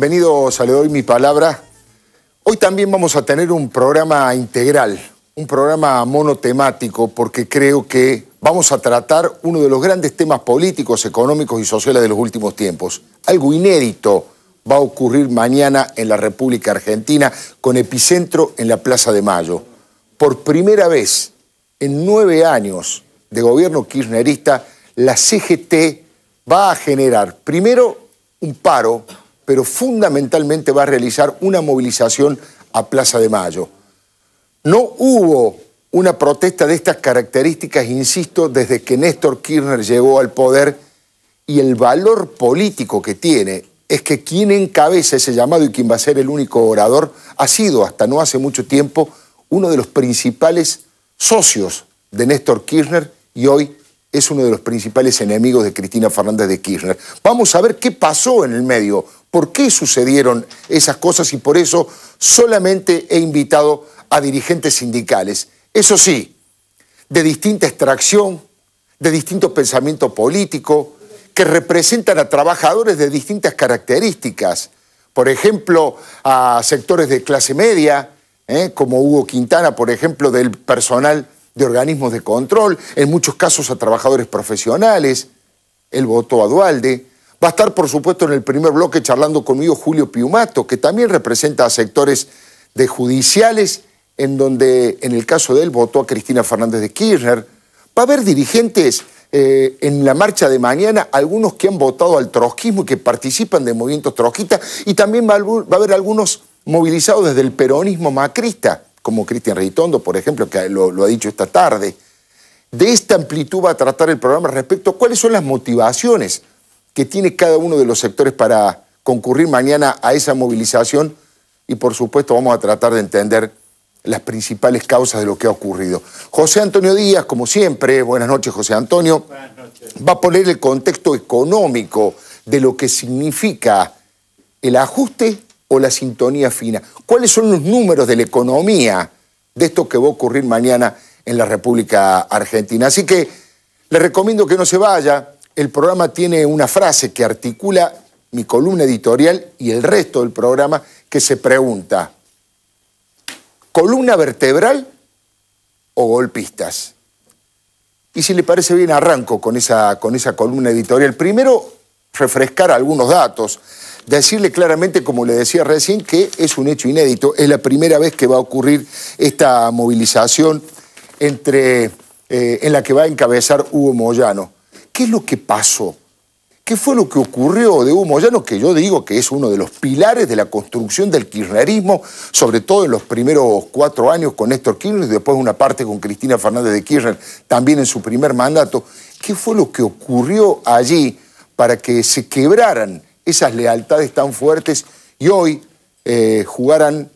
bienvenidos a Le Doy Mi Palabra. Hoy también vamos a tener un programa integral, un programa monotemático, porque creo que vamos a tratar uno de los grandes temas políticos, económicos y sociales de los últimos tiempos. Algo inédito va a ocurrir mañana en la República Argentina, con epicentro en la Plaza de Mayo. Por primera vez en nueve años de gobierno kirchnerista, la CGT va a generar primero un paro pero fundamentalmente va a realizar una movilización a Plaza de Mayo. No hubo una protesta de estas características, insisto, desde que Néstor Kirchner llegó al poder y el valor político que tiene es que quien encabeza ese llamado y quien va a ser el único orador ha sido hasta no hace mucho tiempo uno de los principales socios de Néstor Kirchner y hoy es uno de los principales enemigos de Cristina Fernández de Kirchner. Vamos a ver qué pasó en el medio por qué sucedieron esas cosas y por eso solamente he invitado a dirigentes sindicales. Eso sí, de distinta extracción, de distinto pensamiento político, que representan a trabajadores de distintas características. Por ejemplo, a sectores de clase media, ¿eh? como Hugo Quintana, por ejemplo, del personal de organismos de control, en muchos casos a trabajadores profesionales, el voto a Dualde, Va a estar, por supuesto, en el primer bloque charlando conmigo Julio Piumato, que también representa a sectores de judiciales, en donde, en el caso de él, votó a Cristina Fernández de Kirchner. Va a haber dirigentes eh, en la marcha de mañana, algunos que han votado al trotskismo y que participan de movimientos trotskistas, y también va a, haber algunos movilizados desde el peronismo macrista, como Cristian Reitondo, por ejemplo, que lo, lo, ha dicho esta tarde. De esta amplitud va a tratar el programa respecto a cuáles son las motivaciones que tiene cada uno de los sectores para concurrir mañana a esa movilización y por supuesto vamos a tratar de entender las principales causas de lo que ha ocurrido. José Antonio Díaz, como siempre, buenas noches José Antonio, buenas noches. va a poner el contexto económico de lo que significa el ajuste o la sintonía fina. ¿Cuáles son los números de la economía de esto que va a ocurrir mañana en la República Argentina? Así que le recomiendo que no se vaya, el programa tiene una frase que articula mi columna editorial y el resto del programa que se pregunta, ¿columna vertebral o golpistas? Y si le parece bien, arranco con esa, con esa columna editorial. Primero, refrescar algunos datos, decirle claramente, como le decía recién, que es un hecho inédito, es la primera vez que va a ocurrir esta movilización entre, eh, en la que va a encabezar Hugo Moyano. ¿Qué es lo que pasó? ¿Qué fue lo que ocurrió de Hugo Moyano, que yo digo que es uno de los pilares de la construcción del kirchnerismo, sobre todo en los primeros cuatro años con Néstor Kirchner y después una parte con Cristina Fernández de Kirchner, también en su primer mandato? ¿Qué fue lo que ocurrió allí para que se quebraran esas lealtades tan fuertes y hoy eh, jugaran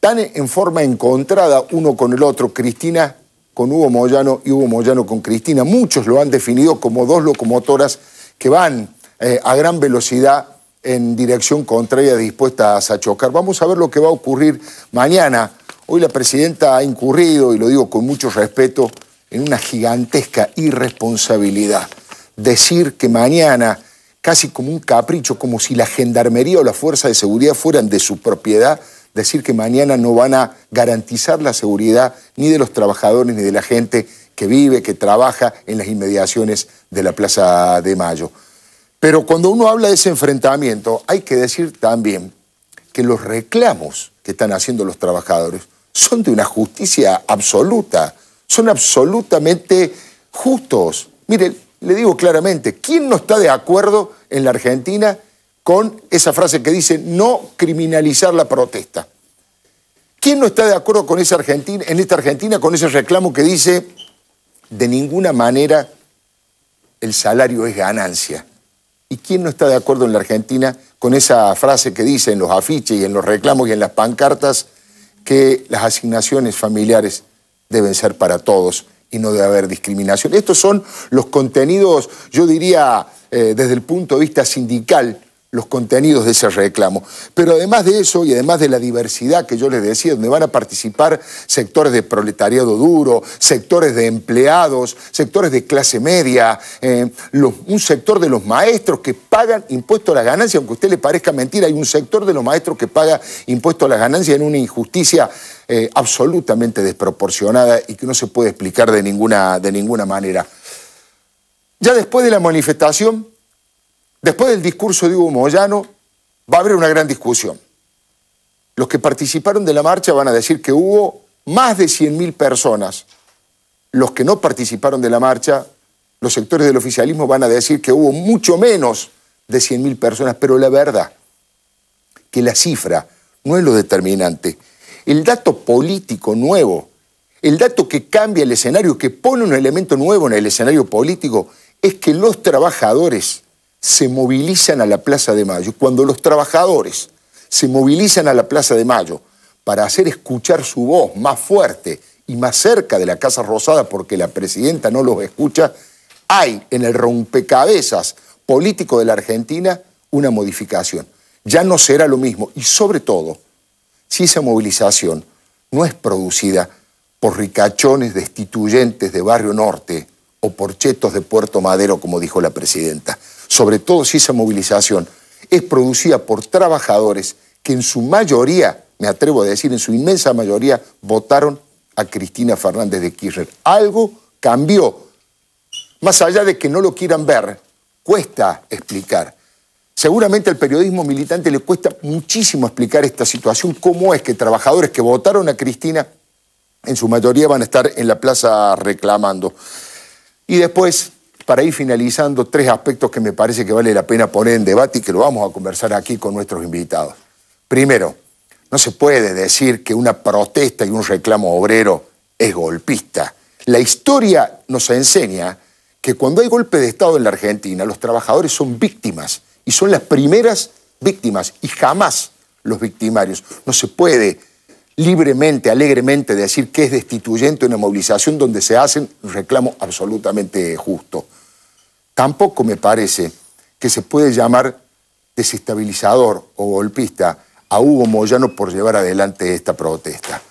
tan en forma encontrada uno con el otro, Cristina con Hugo Moyano y Hugo Moyano con Cristina. Muchos lo han definido como dos locomotoras que van eh, a gran velocidad en dirección contraria dispuestas a chocar. Vamos a ver lo que va a ocurrir mañana. Hoy la presidenta ha incurrido, y lo digo con mucho respeto, en una gigantesca irresponsabilidad. Decir que mañana, casi como un capricho, como si la gendarmería o la fuerza de seguridad fueran de su propiedad, decir que mañana no van a garantizar la seguridad ni de los trabajadores ni de la gente que vive, que trabaja en las inmediaciones de la Plaza de Mayo. Pero cuando uno habla de ese enfrentamiento, hay que decir también que los reclamos que están haciendo los trabajadores son de una justicia absoluta, son absolutamente justos. Mire, le digo claramente, ¿quién no está de acuerdo en la Argentina con esa frase que dice no criminalizar la protesta. ¿Quién no está de acuerdo con esa Argentina, en esta Argentina con ese reclamo que dice de ninguna manera el salario es ganancia? ¿Y quién no está de acuerdo en la Argentina con esa frase que dice en los afiches y en los reclamos y en las pancartas que las asignaciones familiares deben ser para todos y no debe haber discriminación? Estos son los contenidos, yo diría, eh, desde el punto de vista sindical, los contenidos de ese reclamo. Pero además de eso y además de la diversidad que yo les decía, donde van a participar sectores de proletariado duro, sectores de empleados, sectores de clase media, eh, un sector de los maestros que pagan impuesto a la ganancia, aunque a usted le parezca mentira, hay un sector de los maestros que paga impuesto a la ganancia en una injusticia eh, absolutamente desproporcionada y que no se puede explicar de ninguna, de ninguna manera. Ya después de la manifestación, Después del discurso de Hugo Moyano va a haber una gran discusión. Los que participaron de la marcha van a decir que hubo más de 100.000 personas. Los que no participaron de la marcha, los sectores del oficialismo van a decir que hubo mucho menos de 100.000 personas, pero la verdad que la cifra no es lo determinante. El dato político nuevo, el dato que cambia el escenario, que pone un elemento nuevo en el escenario político, es que los trabajadores se movilizan a la Plaza de Mayo, cuando los trabajadores se movilizan a la Plaza de Mayo para hacer escuchar su voz más fuerte y más cerca de la Casa Rosada porque la presidenta no los escucha, hay en el rompecabezas político de la Argentina una modificación. Ya no será lo mismo y sobre todo si esa movilización no es producida por ricachones destituyentes de Barrio Norte o por chetos de Puerto Madero, como dijo la presidenta sobre todo si esa movilización es producida por trabajadores que en su mayoría, me atrevo a decir, en su inmensa mayoría, votaron a Cristina Fernández de Kirchner. Algo cambió. Más allá de que no lo quieran ver, cuesta explicar. Seguramente al periodismo militante le cuesta muchísimo explicar esta situación, cómo es que trabajadores que votaron a Cristina, en su mayoría van a estar en la plaza reclamando. Y después, para ir finalizando, tres aspectos que me parece que vale la pena poner en debate y que lo vamos a conversar aquí con nuestros invitados. Primero, no se puede decir que una protesta y un reclamo obrero es golpista. La historia nos enseña que cuando hay golpe de Estado en la Argentina, los trabajadores son víctimas y son las primeras víctimas y jamás los victimarios. No se puede libremente, alegremente decir que es destituyente una movilización donde se hacen reclamos absolutamente justos. Tampoco me parece que se puede llamar desestabilizador o golpista a Hugo Moyano por llevar adelante esta protesta.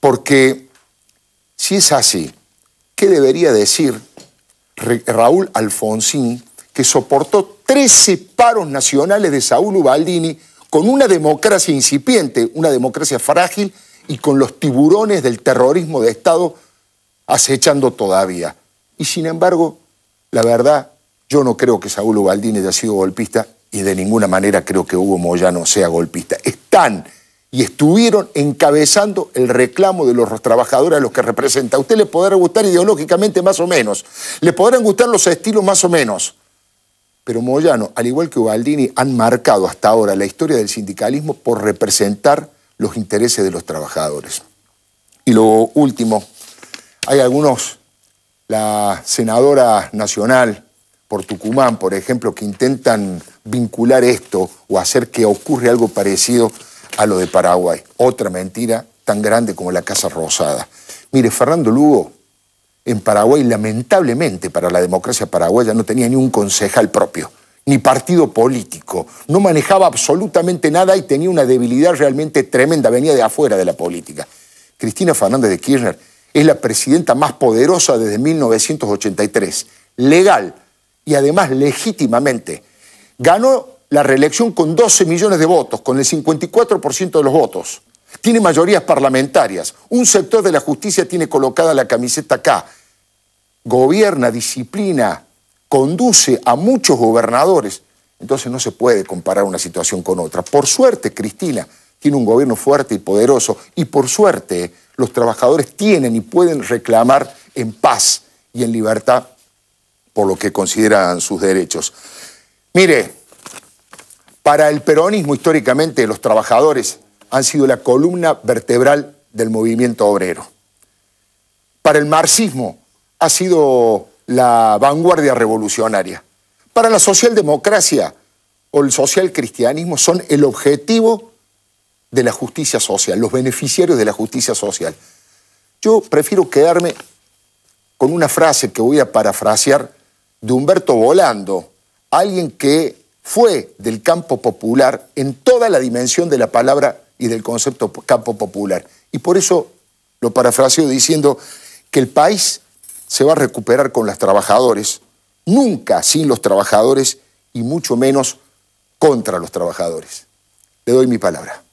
Porque si es así, ¿qué debería decir Raúl Alfonsín, que soportó 13 paros nacionales de Saúl Ubaldini con una democracia incipiente, una democracia frágil y con los tiburones del terrorismo de Estado acechando todavía? Y sin embargo, la verdad yo no creo que Saúl Ubaldini haya sido golpista y de ninguna manera creo que Hugo Moyano sea golpista. Están y estuvieron encabezando el reclamo de los trabajadores a los que representa. A usted le podrá gustar ideológicamente más o menos, le podrán gustar los estilos más o menos, pero Moyano, al igual que Ubaldini, han marcado hasta ahora la historia del sindicalismo por representar los intereses de los trabajadores. Y lo último, hay algunos, la senadora nacional por Tucumán, por ejemplo, que intentan vincular esto o hacer que ocurra algo parecido a lo de Paraguay. Otra mentira tan grande como la Casa Rosada. Mire, Fernando Lugo en Paraguay, lamentablemente para la democracia paraguaya, no tenía ni un concejal propio, ni partido político, no manejaba absolutamente nada y tenía una debilidad realmente tremenda, venía de afuera de la política. Cristina Fernández de Kirchner es la presidenta más poderosa desde 1983, legal, y además legítimamente, ganó la reelección con 12 millones de votos, con el 54% de los votos. Tiene mayorías parlamentarias. Un sector de la justicia tiene colocada la camiseta acá. Gobierna, disciplina, conduce a muchos gobernadores. Entonces no se puede comparar una situación con otra. Por suerte, Cristina tiene un gobierno fuerte y poderoso. Y por suerte, los trabajadores tienen y pueden reclamar en paz y en libertad por lo que consideran sus derechos. Mire, para el peronismo históricamente los trabajadores han sido la columna vertebral del movimiento obrero. Para el marxismo ha sido la vanguardia revolucionaria. Para la socialdemocracia o el socialcristianismo son el objetivo de la justicia social, los beneficiarios de la justicia social. Yo prefiero quedarme con una frase que voy a parafrasear de Humberto Volando, alguien que fue del campo popular en toda la dimensión de la palabra y del concepto campo popular. Y por eso lo parafraseo diciendo que el país se va a recuperar con los trabajadores, nunca sin los trabajadores y mucho menos contra los trabajadores. Le doy mi palabra.